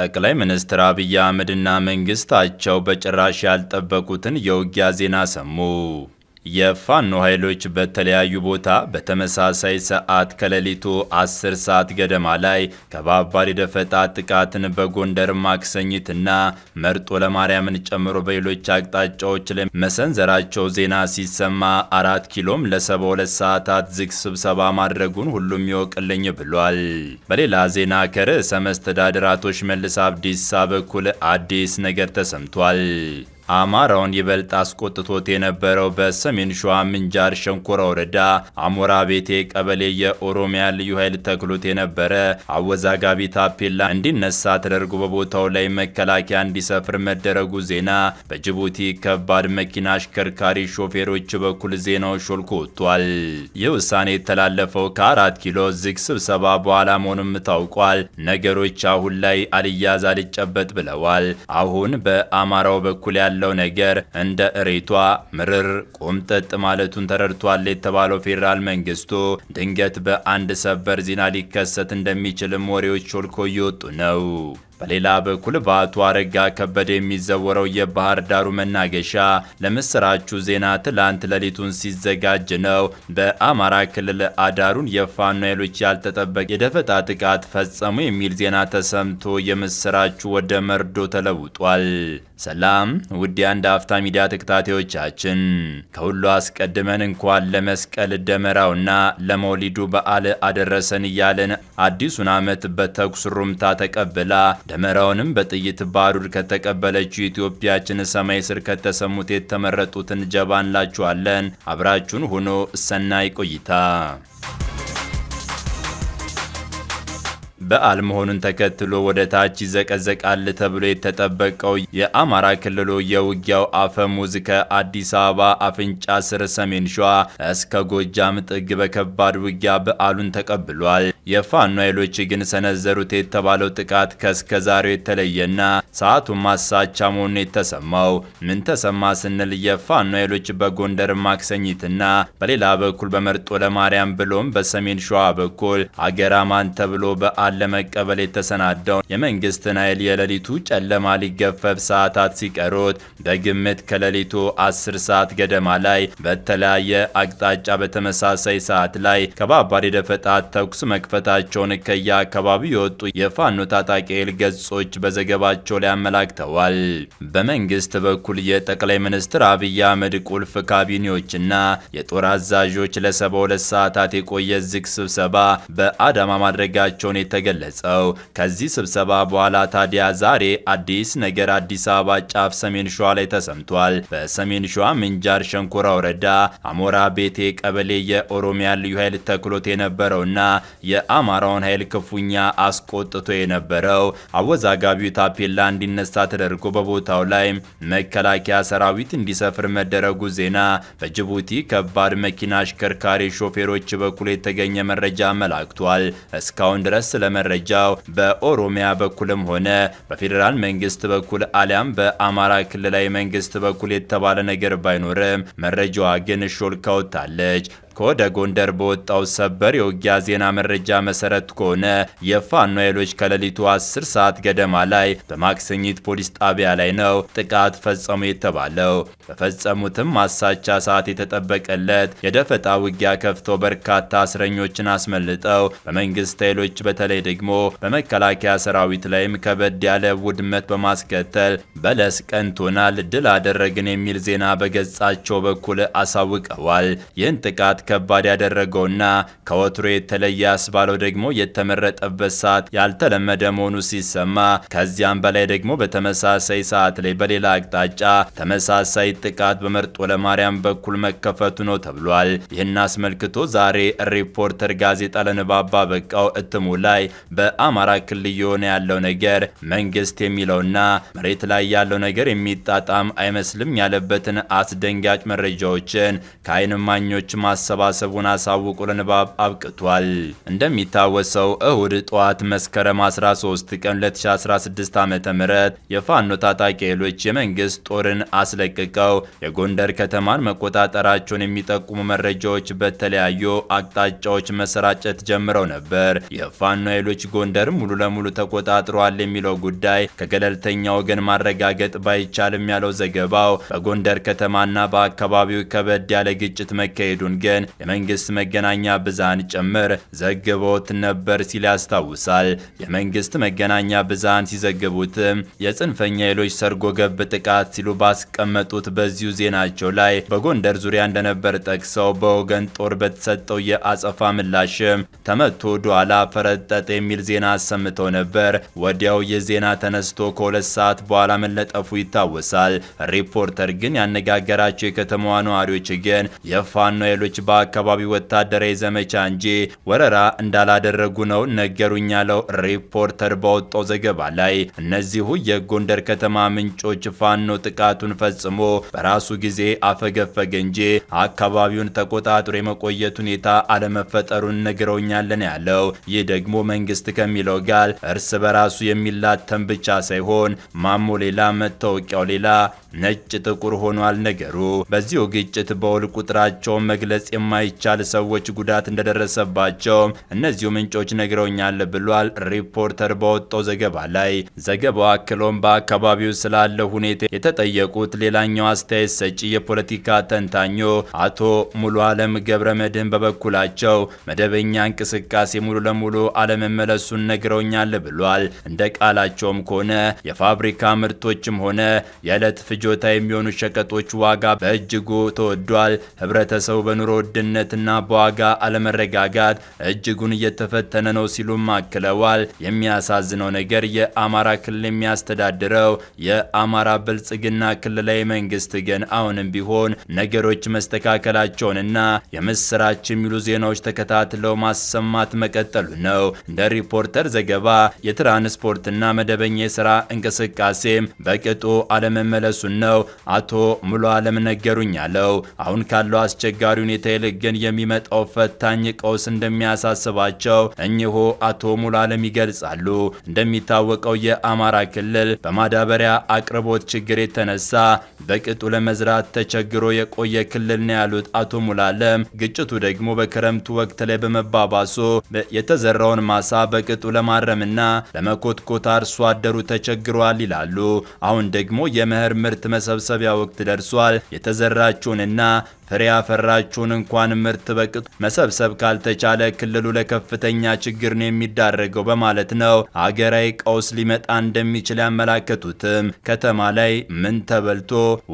ጠቅላይ ሚኒስትር አብይ አህመድና መንግስታቸው በጭራሽ ያልጠበቁትን የውጊያ ዜና ሰሙ። የፋኖ ኃይሎች በተለያዩ ቦታ በተመሳሳይ ሰዓት ከሌሊቱ 10 ሰዓት ገደማ ላይ ከባባድ ደፈጣ ጥቃትን በጎንደር ማክሰኝትና መርጦ ለማርያምን ጨምሮ በሌሎች አቅጣጫዎች ላይ መሰንዘራቸው ዜና ሲሰማ አራት ኪሎም ለ ሁለት ሰዓታት ዝግ ስብሰባ ማድረጉን ሁሉም ይወቅልኝ ብሏል። በሌላ ዜና ከርዕሰ መስተዳድር አቶ ሽመልስ አብዲሳ በኩል አዲስ ነገር ተሰምቷል። አማራውን ይበልጥ አስቆጥቶት የነበረው በሰሜን ሸዋ ምንጃር ሸንኮራ ወረዳ አሞራ ቤቴ ቀበሌ የኦሮሚያ ልዩ ኃይል ተክሎት የነበረ አወዛጋቢ ታፔላ እንዲነሳ ተደርጎ በቦታው ላይ መከላከያ እንዲሰፍር መደረጉ ዜና በጅቡቲ ከባድ መኪና አሽከርካሪ ሾፌሮች በኩል ዜናው ሾልኮ ወጥቷል። ይህ ውሳኔ የተላለፈው ከአራት ኪሎ ዝግ ስብሰባ በኋላ መሆኑም ታውቋል። ነገሮች አሁን ላይ አልያዝ አልጨበጥ ብለዋል። አሁን በአማራው በኩል ያለ ያለው ነገር እንደ እሬቷ ምርር ቁምጥጥ ማለቱን ተረድቷል የተባለው ፌዴራል መንግስቱ ድንገት በአንድ ሰበር ዜና ሊከሰት እንደሚችልም ወሬዎች ሾልኮ እየወጡ ነው። በሌላ በኩል በአቶ አረጋ ከበደ የሚዘወረው የባህር ዳሩ መናገሻ ለምስራቹ ዜና ትላንት ሌሊቱን ሲዘጋጅ ነው በአማራ ክልል አዳሩን የፋኖ ኃይሎች ያልተጠበቀ የደፈጣ ጥቃት ፈጸሙ የሚል ዜና ተሰምቶ የምስራቹ ወደ መርዶ ተለውጧል። ሰላም ውድ የአንድ አፍታ ሚዲያ ተከታታዮቻችን፣ ከሁሉ አስቀድመን እንኳን ለመስቀል ደመራውና ለመውሊዱ በዓል አደረሰን እያለን አዲሱን ዓመት በተኩስ ሩምታ ተቀብላ ደመራውንም በጥይት ባሩድ ከተቀበለችው ኢትዮጵያችን ሰማይ ስር ከተሰሙት የተመረጡትን ጀባ እንላችኋለን። አብራችሁን ሆኖ ሰናይ ቆይታ በዓል መሆኑን ተከትሎ ወደ ታች ይዘቀዘቃል ተብሎ የተጠበቀው የአማራ ክልሉ የውጊያው አፈሙዝ ከአዲስ አበባ አፍንጫ ስር ሰሜን ሸዋ እስከ ጎጃም ጥግ በከባድ ውጊያ በዓሉን ተቀብሏል። የፋኖ ኃይሎች ግን ሰነዘሩት የተባለው ጥቃት ከእስከ ዛሬው የተለየና ሰዓቱ ማሳቻ መሆኑን የተሰማው ምን ተሰማ ስንል የፋኖ ኃይሎች በጎንደር ማክሰኝትና በሌላ በኩል በመርጦ ለማርያም ብሎም በሰሜን ሸዋ በኩል አገራማን ተብሎ በዓል ለመቀበል የተሰናዳው የመንግስትን ኃይል የሌሊቱ ጨለማ ሊገፈፍ ሰዓታት ሲቀሩት በግምት ከሌሊቱ 10 ሰዓት ገደማ ላይ በተለያየ አቅጣጫ በተመሳሳይ ሰዓት ላይ ከባባድ የደፈጣ ተኩስ መክፈታቸውን ከየአካባቢው የወጡ የፋኖ ታጣቂ ኃይል ገጾች በዘገባቸው ላይ አመላክተዋል። በመንግስት በኩል የጠቅላይ ሚኒስትር አብይ አህመድ ቁልፍ ካቢኔዎችና የጦር አዛዦች ለሰባ ሁለት ሰዓታት የቆየ ዝግ ስብሰባ በአዳማ ማድረጋቸውን የተ የተገለጸው። ከዚህ ስብሰባ በኋላ ታዲያ ዛሬ አዲስ ነገር አዲስ አበባ ጫፍ ሰሜን ሸዋ ላይ ተሰምቷል። በሰሜን ሸዋ ምንጃር ሸንኮራ ወረዳ አሞራ ቤቴ ቀበሌ የኦሮሚያ ልዩ ኃይል ተክሎት የነበረውና የአማራውን ኃይል ክፉኛ አስቆጥቶ የነበረው አወዛጋቢው ታፔላ እንዲነሳ ተደርጎ በቦታው ላይ መከላከያ ሰራዊት እንዲሰፍር መደረጉ ዜና በጅቡቲ ከባድ መኪና አሽከርካሪ ሾፌሮች በኩል የተገኘ መረጃ አመላክቷል። እስካሁን ድረስ ስለ መረጃው በኦሮሚያ በኩልም ሆነ በፌዴራል መንግስት በኩል አሊያም በአማራ ክልላዊ መንግስት በኩል የተባለ ነገር ባይኖርም መረጃዋ ግን ሾልካ ወጥታለች። ከወደ ጎንደር በወጣው ሰበር የውጊያ ዜና መረጃ መሰረት ከሆነ የፋኖ ኃይሎች ከሌሊቱ 10 ሰዓት ገደማ ላይ በማክሰኝት ፖሊስ ጣቢያ ላይ ነው ጥቃት ፈጸሙ የተባለው። በፈጸሙትም ማሳቻ ሰዓት የተጠበቀለት የደፈጣ ውጊያ ከፍተው በርካታ እስረኞችን አስመልጠው በመንግስት ኃይሎች በተለይ ደግሞ በመከላከያ ሰራዊት ላይም ከበድ ያለ ውድመት በማስከተል በለስ ቀንቶናል፣ ድል አደረግን የሚል ዜና በገጻቸው በኩል አሳውቀዋል። ይህን ጥቃት ሰዓት ከባድ ያደረገውና ከወትሮ የተለየ አስባለው ደግሞ የተመረጠበት ሰዓት ያልተለመደ መሆኑ ሲሰማ ከዚያም በላይ ደግሞ በተመሳሳይ ሰዓት ላይ በሌላ አቅጣጫ ተመሳሳይ ጥቃት በመርጦ ለማርያም በኩል መከፈቱ ነው ተብሏል። ይህን አስመልክቶ ዛሬ ሪፖርተር ጋዜጣ ለንባባ በቃው እትሙ ላይ በአማራ ክልል እየሆነ ያለው ነገር መንግስት የሚለውና መሬት ላይ ያለው ነገር የሚጣጣም አይመስልም ያለበትን አስደንጋጭ መረጃዎችን ከአይን ማኞች ማሰ መሰባሰቡን አሳውቆ ለንባብ አብቅቷል። እንደሚታወሰው እሁድ ጠዋት መስከረም 13 ቀን 2016 ዓ ም የፋኖ ታጣቂ ኃይሎች የመንግስት ጦርን አስለቅቀው የጎንደር ከተማን መቆጣጠራቸውን የሚጠቁሙ መረጃዎች በተለያዩ አቅጣጫዎች መሰራጨት ጀምረው ነበር። የፋኖ ኃይሎች ጎንደር ሙሉ ለሙሉ ተቆጣጥሯል የሚለው ጉዳይ ከገለልተኛ ወገን ማረጋገጥ ባይቻልም ያለው ዘገባው በጎንደር ከተማና በአካባቢው ከበድ ያለ ግጭት መካሄዱን ግን በመወሰን የመንግስት መገናኛ ብዛን ጭምር ዘግቦት ነበር ሲል ያስታውሳል። የመንግስት መገናኛ ብዛን ሲዘግቡትም የጽንፈኛ ኃይሎች ሰርጎ ገብ ጥቃት ሲሉ ባስቀመጡት በዚሁ ዜናቸው ላይ በጎንደር ዙሪያ እንደነበር ጠቅሰው በወገን ጦር በተሰጠው የአጸፋ ምላሽም ተመቶ ዱኋላ ፈረጠጠ የሚል ዜና አሰምተው ነበር። ወዲያው የዜና ተነስቶ ከሁለት ሰዓት በኋላ መለጠፉ ይታወሳል። ሪፖርተር ግን ያነጋገራቸው የከተማዋ ነዋሪዎች ግን የፋኖ ኃይሎች በአካባቢው ወታደራዊ ዘመቻ እንጂ ወረራ እንዳላደረጉ ነው ነገሩኝ ያለው ሪፖርተር ባወጣው ዘገባ ላይ እነዚሁ የጎንደር ከተማ ምንጮች ፋኖ ጥቃቱን ፈጽሞ በራሱ ጊዜ አፈገፈገ እንጂ አካባቢውን ተቆጣጥሮ የመቆየት ሁኔታ አለመፈጠሩን ነግረውኛለን ያለው ይህ ደግሞ መንግስት ከሚለው ጋር እርስ በራሱ የሚላተም ብቻ ሳይሆን ማሞ ሌላ መታወቂያው ሌላ ነጭ ጥቁር ሆኗል ነገሩ። በዚሁ ግጭት በውል ቁጥራቸውን መግለጽ የማይቻል ሰዎች ጉዳት እንደደረሰባቸው እነዚሁ ምንጮች ነግረውኛል ብሏል ሪፖርተር በወጣው ዘገባ ላይ። ዘገባው አክሎም በአካባቢው ስላለው ሁኔታ የተጠየቁት ሌላኛው አስተያየት ሰጪ የፖለቲካ ተንታኞ አቶ ሙሉ አለም ገብረ መድህን በበኩላቸው መደበኛ እንቅስቃሴ ሙሉ ለሙሉ አለመመለሱን ነግረውኛል ብሏል። እንደ ቃላቸውም ከሆነ የፋብሪካ ምርቶችም ሆነ የዕለት ፍጆታ የሚሆኑ ሸቀጦች ዋጋ በእጅጉ ተወዷል። ህብረተሰቡ በኑሮ ውድነትና በዋጋ አለመረጋጋት እጅጉን እየተፈተነ ነው ሲሉም አክለዋል። የሚያሳዝነው ነገር የአማራ ክልል የሚያስተዳድረው የአማራ ብልጽግና ክልላዊ መንግስት ግን አሁንም ቢሆን ነገሮች መስተካከላቸውንና የምስራች የሚሉ ዜናዎች ተከታትለው ማሰማት መቀጠሉ ነው። እንደ ሪፖርተር ዘገባ የትራንስፖርትና መደበኛ የስራ እንቅስቃሴም በቅጡ አለመመለሱን ነው አቶ ሙሉ አለም ነገሩኝ አለው። አሁን ካለው አስቸጋሪ ሁኔታ ይልቅ ግን የሚመጣው ፈታኝ ቀውስ እንደሚያሳስባቸው እኚሁ አቶ ሙሉዓለም ይገልጻሉ። እንደሚታወቀው የአማራ ክልል በማዳበሪያ አቅርቦት ችግር የተነሳ በቅጡ ለመዝራት ተቸግሮ የቆየ ክልል ነው ያሉት አቶ ሙሉዓለም ግጭቱ ደግሞ በክረምቱ ወቅት ላይ በመባባሱ የተዘራውን ማሳ በቅጡ ለማረምና ለመኮትኮት አርሶ አደሩ ተቸግሯል ይላሉ። አሁን ደግሞ የመኸር ምርት መሰብሰቢያ ወቅት ደርሷል። የተዘራችሁንና ፍሬ ያፈራችሁን እንኳን ምርት በቅጡ መሰብሰብ ካልተቻለ ክልሉ ለከፍተኛ ችግር ነው የሚዳረገው በማለት ነው አገራዊ ቀውስ ሊመጣ እንደሚችል ያመላከቱትም። ከተማ ላይ ምን ተበልቶ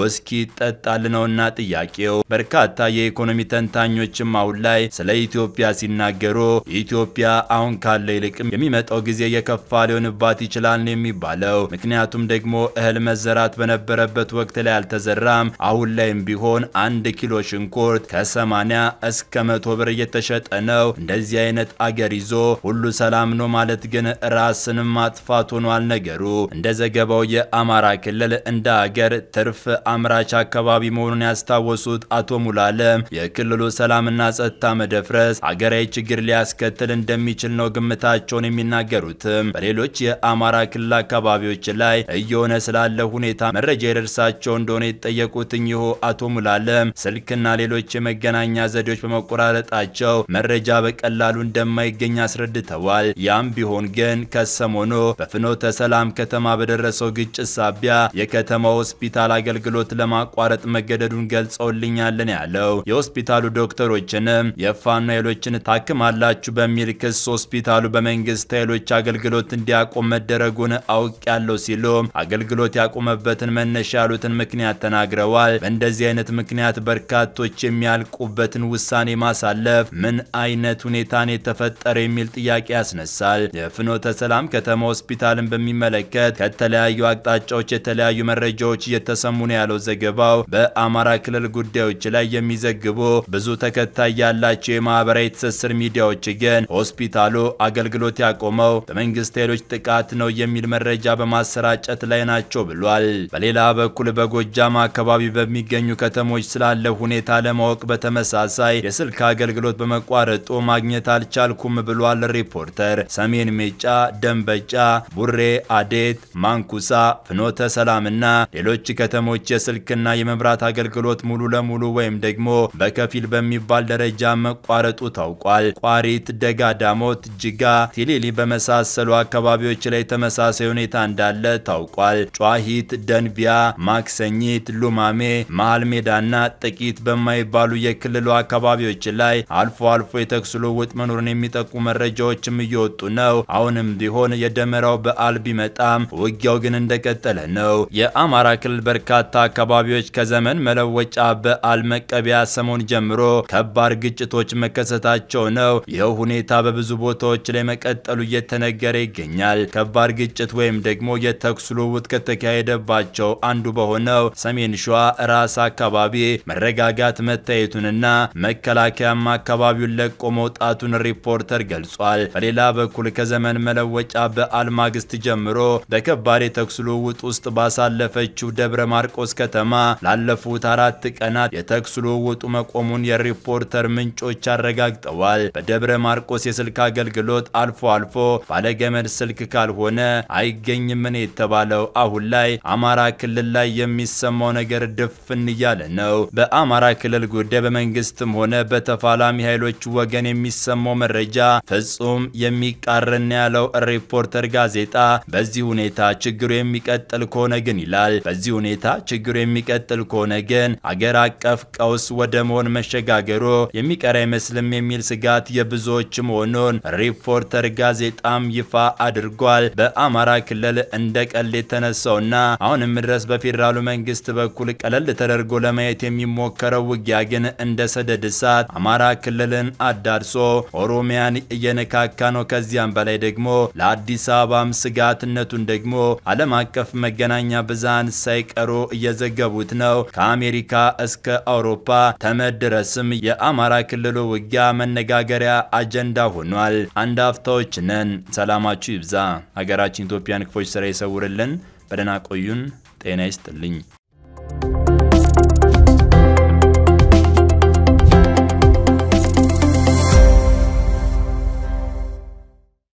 ውስኪ ይጠጣል ነውና ጥያቄው። በርካታ የኢኮኖሚ ተንታኞችም አሁን ላይ ስለ ኢትዮጵያ ሲናገሩ ኢትዮጵያ አሁን ካለ ይልቅም የሚመጣው ጊዜ የከፋ ሊሆንባት ይችላል የሚባለው ምክንያቱም ደግሞ እህል መዘራት በነበረበት ወቅት ላይ አልተዘራም። አሁን ላይም ቢሆን አንድ ኪሎ ሽንኩርት ከሰማ ከ80 እስከ 100 ብር እየተሸጠ ነው። እንደዚህ አይነት አገር ይዞ ሁሉ ሰላም ነው ማለት ግን ራስን ማጥፋት ሆኗል ነገሩ። እንደ ዘገባው የአማራ ክልል እንደ አገር ትርፍ አምራች አካባቢ መሆኑን ያስታወሱት አቶ ሙላለም የክልሉ ሰላምና ጸጥታ መደፍረስ አገራዊ ችግር ሊያስከትል እንደሚችል ነው ግምታቸውን የሚናገሩትም በሌሎች የአማራ ክልል አካባቢዎች ላይ እየሆነ ስላለ ሁኔታ መረጃ የደርሳቸው እንደሆነ የጠየቁት እኚሁ አቶ ሙላለም ስልክና ሌሎች የመገናኛ መገናኛ ዘዴዎች በመቆራረጣቸው መረጃ በቀላሉ እንደማይገኝ አስረድተዋል። ያም ቢሆን ግን ከሰሞኑ በፍኖተ ሰላም ከተማ በደረሰው ግጭት ሳቢያ የከተማ ሆስፒታል አገልግሎት ለማቋረጥ መገደዱን ገልጸውልኛለን ያለው የሆስፒታሉ ዶክተሮችንም የፋኖ ኃይሎችን ታክማላችሁ በሚል ክስ ሆስፒታሉ በመንግስት ኃይሎች አገልግሎት እንዲያቆም መደረጉን አውቅ ያለው ሲሉ አገልግሎት ያቆመበትን መነሻ ያሉትን ምክንያት ተናግረዋል። በእንደዚህ አይነት ምክንያት በርካቶች የሚያልቁ የደረሱበትን ውሳኔ ማሳለፍ ምን አይነት ሁኔታን የተፈጠረ የሚል ጥያቄ ያስነሳል። የፍኖተ ሰላም ከተማ ሆስፒታልን በሚመለከት ከተለያዩ አቅጣጫዎች የተለያዩ መረጃዎች እየተሰሙ ነው ያለው ዘገባው በአማራ ክልል ጉዳዮች ላይ የሚዘግቡ ብዙ ተከታይ ያላቸው የማህበራዊ ትስስር ሚዲያዎች ግን ሆስፒታሉ አገልግሎት ያቆመው በመንግስት ኃይሎች ጥቃት ነው የሚል መረጃ በማሰራጨት ላይ ናቸው ብሏል። በሌላ በኩል በጎጃም አካባቢ በሚገኙ ከተሞች ስላለ ሁኔታ ለማወቅ በተመ ተመሳሳይ የስልክ አገልግሎት በመቋረጡ ማግኘት አልቻልኩም ብሏል ሪፖርተር። ሰሜን ሜጫ፣ ደንበጫ፣ ቡሬ፣ አዴት፣ ማንኩሳ፣ ፍኖተ ሰላምና ሌሎች ከተሞች የስልክና የመብራት አገልግሎት ሙሉ ለሙሉ ወይም ደግሞ በከፊል በሚባል ደረጃ መቋረጡ ታውቋል። ቋሪት፣ ደጋ ዳሞት፣ ጅጋ፣ ቲሊሊ በመሳሰሉ አካባቢዎች ላይ ተመሳሳይ ሁኔታ እንዳለ ታውቋል። ጨዋሂት፣ ደንቢያ፣ ማክሰኝት፣ ሉማሜ፣ መሃል ሜዳና ጥቂት በማይባሉ የክል ክልሉ አካባቢዎች ላይ አልፎ አልፎ የተኩስ ልውውጥ መኖሩን የሚጠቁ መረጃዎችም እየወጡ ነው። አሁንም ቢሆን የደመራው በዓል ቢመጣም ውጊያው ግን እንደቀጠለ ነው። የአማራ ክልል በርካታ አካባቢዎች ከዘመን መለወጫ በዓል መቀቢያ ሰሞን ጀምሮ ከባድ ግጭቶች መከሰታቸው ነው። ይኸው ሁኔታ በብዙ ቦታዎች ላይ መቀጠሉ እየተነገረ ይገኛል። ከባድ ግጭት ወይም ደግሞ የተኩስ ልውውጥ ከተካሄደባቸው አንዱ በሆነው ሰሜን ሸዋ ራስ አካባቢ መረጋጋት መታየቱንና መውጣቱንና መከላከያም አካባቢውን ለቆ መውጣቱን ሪፖርተር ገልጿል። በሌላ በኩል ከዘመን መለወጫ በዓል ማግስት ጀምሮ በከባድ የተኩስ ልውውጥ ውስጥ ባሳለፈችው ደብረ ማርቆስ ከተማ ላለፉት አራት ቀናት የተኩስ ልውውጡ መቆሙን የሪፖርተር ምንጮች አረጋግጠዋል። በደብረ ማርቆስ የስልክ አገልግሎት አልፎ አልፎ ባለገመድ ስልክ ካልሆነ አይገኝም የተባለው። አሁን ላይ አማራ ክልል ላይ የሚሰማው ነገር ድፍን እያለ ነው። በአማራ ክልል ጉዳይ በመንግስት በመንግስትም ሆነ በተፋላሚ ኃይሎች ወገን የሚሰማው መረጃ ፍጹም የሚቃረን ያለው ሪፖርተር ጋዜጣ በዚህ ሁኔታ ችግሩ የሚቀጥል ከሆነ ግን ይላል በዚህ ሁኔታ ችግሩ የሚቀጥል ከሆነ ግን አገር አቀፍ ቀውስ ወደ መሆን መሸጋገሩ የሚቀር አይመስልም የሚል ስጋት የብዙዎች መሆኑን ሪፖርተር ጋዜጣም ይፋ አድርጓል። በአማራ ክልል እንደ ቀል የተነሳውና አሁንም ድረስ በፌዴራሉ መንግስት በኩል ቀለል ተደርጎ ለማየት የሚሞከረው ውጊያ ግን እንደ እንደ ሰደድ እሳት አማራ ክልልን አዳርሶ ኦሮሚያን እየነካካ ነው። ከዚያም በላይ ደግሞ ለአዲስ አበባም ስጋትነቱን ደግሞ ዓለም አቀፍ መገናኛ ብዙሃን ሳይቀሩ እየዘገቡት ነው። ከአሜሪካ እስከ አውሮፓ ተመድ ድረስም የአማራ ክልሉ ውጊያ መነጋገሪያ አጀንዳ ሆኗል። አንድ አፍታዎች ነን። ሰላማችሁ ይብዛ። ሀገራችን ኢትዮጵያን ክፎች ስራ ይሰውርልን። በደህና ቆዩን። ጤና ይስጥልኝ።